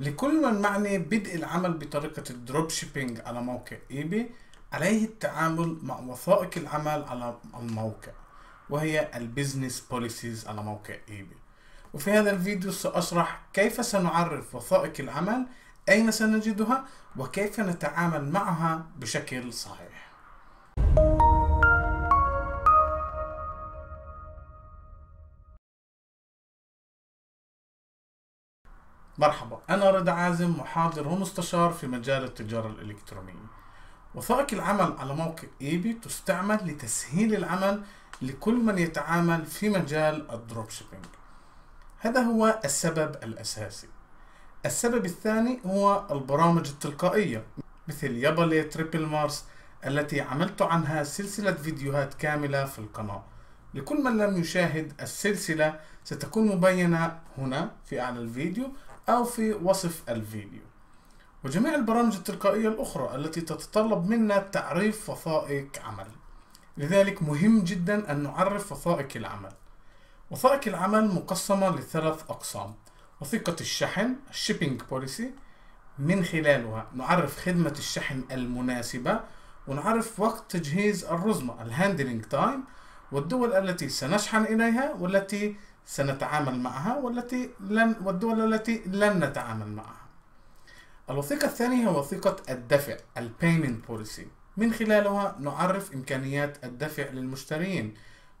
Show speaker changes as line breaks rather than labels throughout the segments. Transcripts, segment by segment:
لكل من معني بدء العمل بطريقة الدروب شيبينج على موقع ايباي عليه التعامل مع وثائق العمل على الموقع وهي البيزنس بوليسيز على موقع ايباي وفي هذا الفيديو سأشرح كيف سنعرف وثائق العمل أين سنجدها وكيف نتعامل معها بشكل صحيح مرحبا أنا رضا عازم محاضر ومستشار في مجال التجارة الإلكترونية وثائق العمل على موقع إيبي تستعمل لتسهيل العمل لكل من يتعامل في مجال الدروب شيبينج هذا هو السبب الأساسي السبب الثاني هو البرامج التلقائية مثل يابلي تريبل مارس التي عملت عنها سلسلة فيديوهات كاملة في القناة لكل من لم يشاهد السلسلة ستكون مبينة هنا في أعلى الفيديو أو في وصف الفيديو وجميع البرامج التلقائية الأخرى التي تتطلب منا تعريف وثائق عمل لذلك مهم جدا أن نعرف وثائق العمل وثائق العمل مقسمة لثلاث أقسام وثيقة الشحن shipping policy من خلالها نعرف خدمة الشحن المناسبة ونعرف وقت تجهيز الرزمة الهاندلنج تايم والدول التي سنشحن إليها والتي سنتعامل معها والتي لن والدول التي لن نتعامل معها. الوثيقة الثانية هي وثيقة الدفع البيمنت بوليسي من خلالها نعرف إمكانيات الدفع للمشترين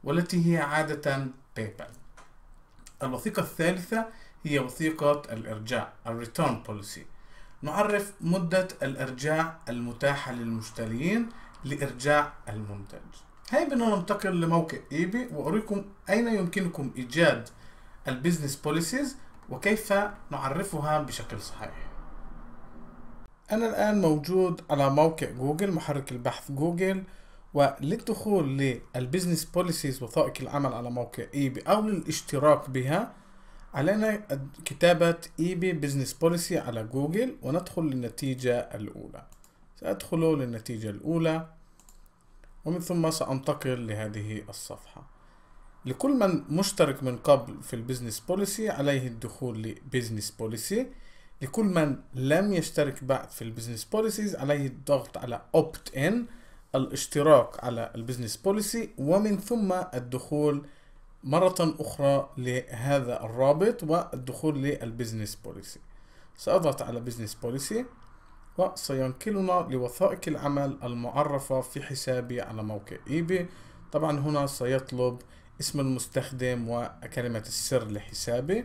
والتي هي عادة باي بال. الوثيقة الثالثة هي وثيقة الإرجاع الريتورن بوليسي نعرف مدة الإرجاع المتاحة للمشترين لإرجاع المنتج هيا ننتقل لموقع ايباي وأريكم أين يمكنكم إيجاد البيزنس بوليسيز وكيف نعرفها بشكل صحيح أنا الآن موجود على موقع جوجل محرك البحث جوجل وللدخول للبيزنس بوليسيز وثائق العمل على موقع ايباي أو للاشتراك بها علينا كتابة ايباي بيزنس بوليسي على جوجل وندخل للنتيجة الأولى سأدخل للنتيجة الأولى ومن ثم سأنتقل لهذه الصفحة لكل من مشترك من قبل في البيزنس بوليسي عليه الدخول لبيزنس بوليسي لكل من لم يشترك بعد في البيزنس بوليسيز عليه الضغط على اوبت ان الاشتراك على البيزنس بوليسي ومن ثم الدخول مرة أخرى لهذا الرابط والدخول للبيزنس بوليسي سأضغط على بيزنس بوليسي وسينقلنا لوثائق العمل المعرفة في حسابي على موقع ايباي طبعا هنا سيطلب اسم المستخدم وكلمة السر لحسابي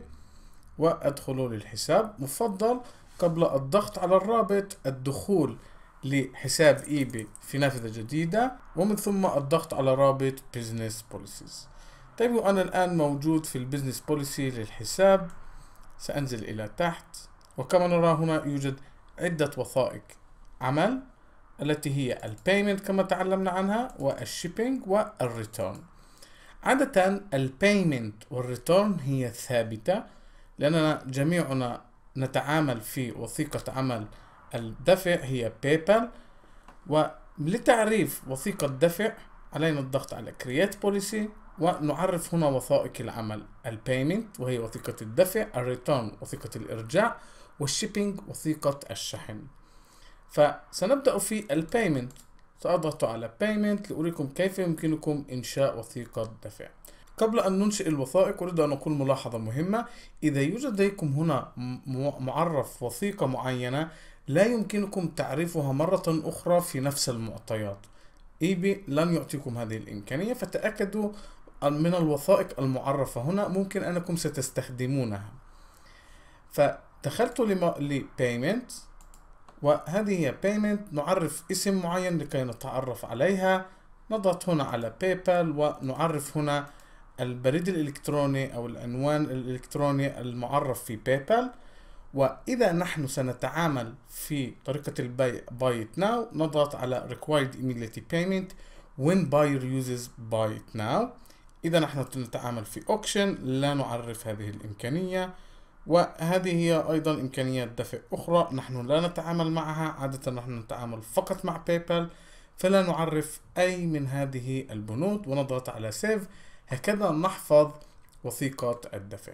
وأدخل للحساب مفضل قبل الضغط على الرابط الدخول لحساب ايباي في نافذة جديدة ومن ثم الضغط على رابط بيزنس بوليسيز طيب وأنا الآن موجود في البيزنس بوليسي للحساب سأنزل إلى تحت وكما نرى هنا يوجد عدة وثائق عمل التي هي البيمنت كما تعلمنا عنها والشيبينج والريتورن عادة البيمنت والريتورن هي ثابتة لأننا جميعنا نتعامل في وثيقة عمل الدفع هي بيبال ولتعريف وثيقة دفع علينا الضغط على create policy ونعرف هنا وثائق العمل البيمنت وهي وثيقة الدفع الريتورن وثيقة الإرجاع والشيبينج وثيقة الشحن فسنبدأ في البايمنت سأضغط على بايمنت لأريكم كيف يمكنكم إنشاء وثيقة دفع قبل أن ننشئ الوثائق أريد أن أقول ملاحظة مهمة إذا يوجد لديكم هنا معرف وثيقة معينة لا يمكنكم تعريفها مرة أخرى في نفس المعطيات إيبي لن يعطيكم هذه الإمكانية فتأكدوا من الوثائق المعرفة هنا ممكن أنكم ستستخدمونها دخلت ل payment وهذه هي payment نعرف اسم معين لكي نتعرف عليها نضغط هنا على PayPal ونعرف هنا البريد الإلكتروني أو العنوان الإلكتروني المعرف في PayPal وإذا نحن سنتعامل في طريقة البيع buy it now نضغط على required immediately payment when buyer uses buy it now إذا نحن نتعامل في auction لا نعرف هذه الإمكانية وهذه هي أيضا إمكانيات دفع أخرى نحن لا نتعامل معها عادة نحن نتعامل فقط مع بايبال فلا نعرف أي من هذه البنود ونضغط على سيف هكذا نحفظ وثيقة الدفع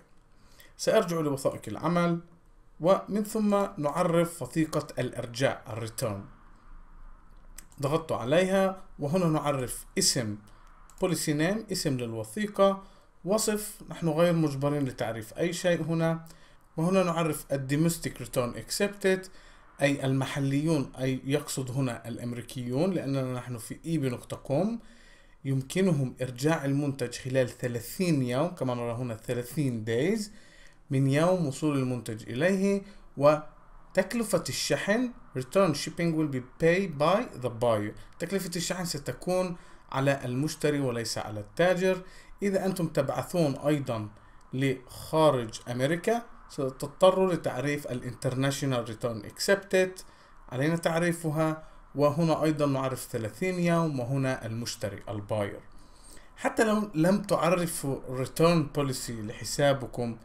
سأرجع لوثائق العمل ومن ثم نعرف وثيقة الإرجاع الريتيرن ضغطت عليها وهنا نعرف اسم بوليسي نيم اسم للوثيقة وصف نحن غير مجبرين لتعريف أي شيء هنا وهنا نعرف الدومستيك ريتيرن اكسبتد أي المحليون أي يقصد هنا الأمريكيون لأننا نحن في إي بنقطة كوم يمكنهم إرجاع المنتج خلال 30 يوم كما نرى هنا 30 days من يوم وصول المنتج إليه وتكلفة الشحن return shipping will be paid by the buyer تكلفة الشحن ستكون على المشتري وليس على التاجر إذا أنتم تبعثون أيضا لخارج أمريكا ستضطروا لتعريف الانترناشونال ريتيرن اكسبتد علينا تعريفها وهنا أيضا نعرف 30 يوم وهنا المشتري الباير حتى لو لم تعرفوا ريتيرن بوليسي لحسابكم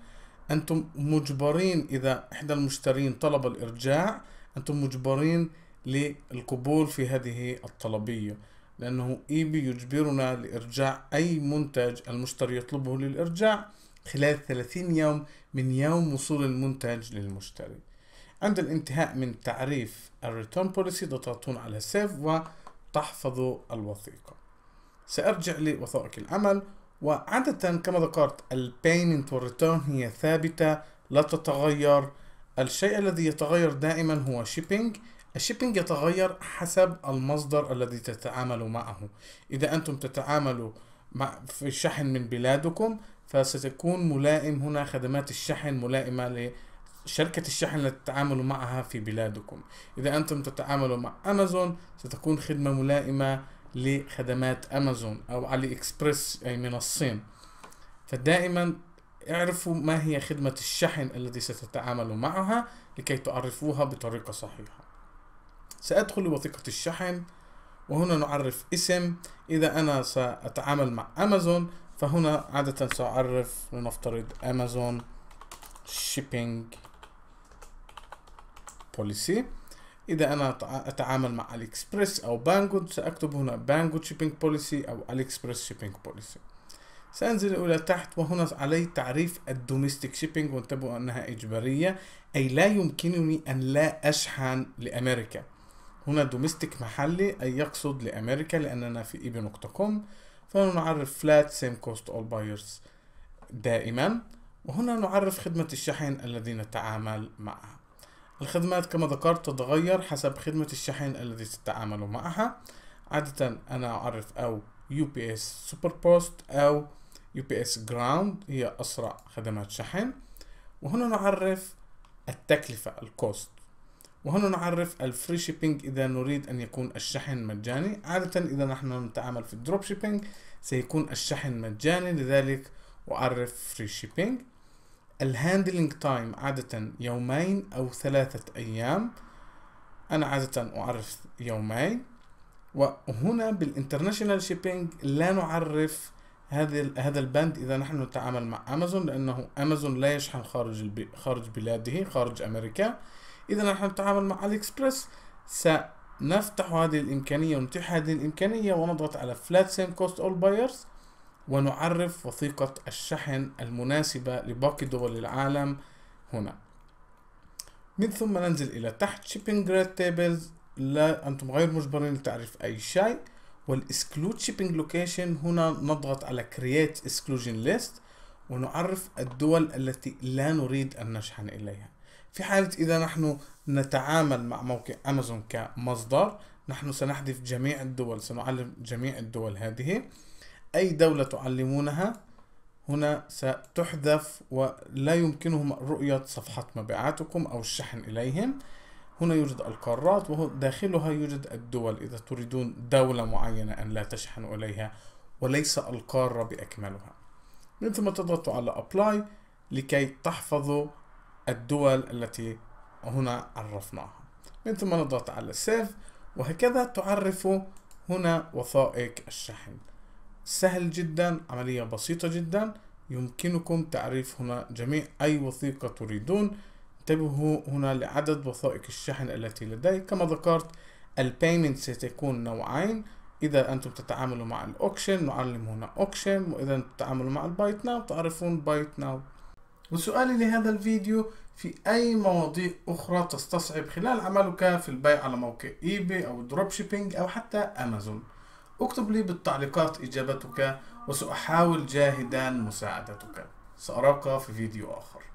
أنتم مجبرين إذا إحدى المشترين طلب الإرجاع أنتم مجبرين للقبول في هذه الطلبية لأنه إيبي يجبرنا لإرجاع أي منتج المشتري يطلبه للإرجاع خلال 30 يوم من يوم وصول المنتج للمشتري عند الانتهاء من تعريف الريتون بوليسي تضغطون على سيف وتحفظوا الوثيقة سأرجع لوثائق العمل وعادة كما ذكرت البيمنت والريتون هي ثابتة لا تتغير الشيء الذي يتغير دائما هو شيبينج الشيبينج يتغير حسب المصدر الذي تتعاملوا معه إذا أنتم تتعاملوا مع في الشحن من بلادكم فستكون ملائم هنا خدمات الشحن ملائمة لشركة الشحن التي تتعاملوا معها في بلادكم إذا أنتم تتعاملوا مع أمازون ستكون خدمة ملائمة لخدمات أمازون أو علي إكسبرس أي من الصين فدائما اعرفوا ما هي خدمة الشحن التي ستتعاملوا معها لكي تعرفوها بطريقة صحيحة سأدخل لوثيقة الشحن وهنا نعرف اسم إذا أنا سأتعامل مع أمازون فهنا عادة سأعرف لنفترض أمازون شيبينج بوليسي إذا أنا أتعامل مع الإكسبرس أو بانجود سأكتب هنا بانجود شيبينج بوليسي أو الإكسبرس شيبينج بوليسي سأنزل إلى تحت وهنا علي تعريف الدوميستيك شيبينج وانتبهوا أنها إجبارية أي لا يمكنني أن لا أشحن لأمريكا هنا دوميستيك محلي أي يقصد لأمريكا لأننا في إيبي نقطة كوم فنعرف flat same cost all buyers دائما وهنا نعرف خدمة الشحن الذي نتعامل معها الخدمات كما ذكرت تتغير حسب خدمة الشحن الذي تتعامل معها عادة أنا أعرف أو UPS سوبر بوست أو UPS جراوند هي أسرع خدمات شحن وهنا نعرف التكلفة الكوست وهنا نعرف الفري شيبينج إذا نريد أن يكون الشحن مجاني عادة إذا نحن نتعامل في الدروب شيبينج سيكون الشحن مجاني لذلك أعرف فري شيبينج الهاندلنج تايم عادة يومين أو ثلاثة أيام أنا عادة أعرف يومين وهنا بالانترناشنال شيبينج لا نعرف هذا هذا البند اذا نحن نتعامل مع امازون لانه امازون لا يشحن خارج خارج بلاده خارج امريكا إذا نحن نتعامل مع اكسبرس سنفتح هذه الإمكانية ونتيح هذه الإمكانية ونضغط على Flat Same Cost All Buyers ونعرف وثيقة الشحن المناسبة لباقي دول العالم هنا من ثم ننزل إلى تحت Shipping Grade Tables لا أنتم غير مجبرين لتعريف أي شيء والإسكلود Shipping Location هنا نضغط على Create Exclusion List ونعرف الدول التي لا نريد أن نشحن إليها في حالة إذا نحن نتعامل مع موقع أمازون كمصدر نحن سنحذف جميع الدول سنعلم جميع الدول هذه أي دولة تعلمونها هنا ستحذف ولا يمكنهم رؤية صفحة مبيعاتكم أو الشحن إليهم هنا يوجد القارات وداخلها يوجد الدول إذا تريدون دولة معينة أن لا تشحنوا إليها وليس القارة بأكملها من ثم تضغطوا على Apply لكي تحفظوا الدول التي هنا عرفناها من ثم نضغط على سيف وهكذا تعرف هنا وثائق الشحن سهل جدا عملية بسيطة جدا يمكنكم تعريف هنا جميع أي وثيقة تريدون انتبهوا هنا لعدد وثائق الشحن التي لدي كما ذكرت البيمنت ستكون نوعين إذا أنتم تتعاملوا مع الأوكشن نعلم هنا أوكشن وإذا تتعاملوا مع البايت ناو تعرفون بايت ناو وسؤالي لهذا الفيديو في أي مواضيع أخرى تستصعب خلال عملك في البيع على موقع إيباي أو دروب شيبينج أو حتى أمازون اكتب لي بالتعليقات إجابتك وسأحاول جاهدا مساعدتك سأراك في فيديو آخر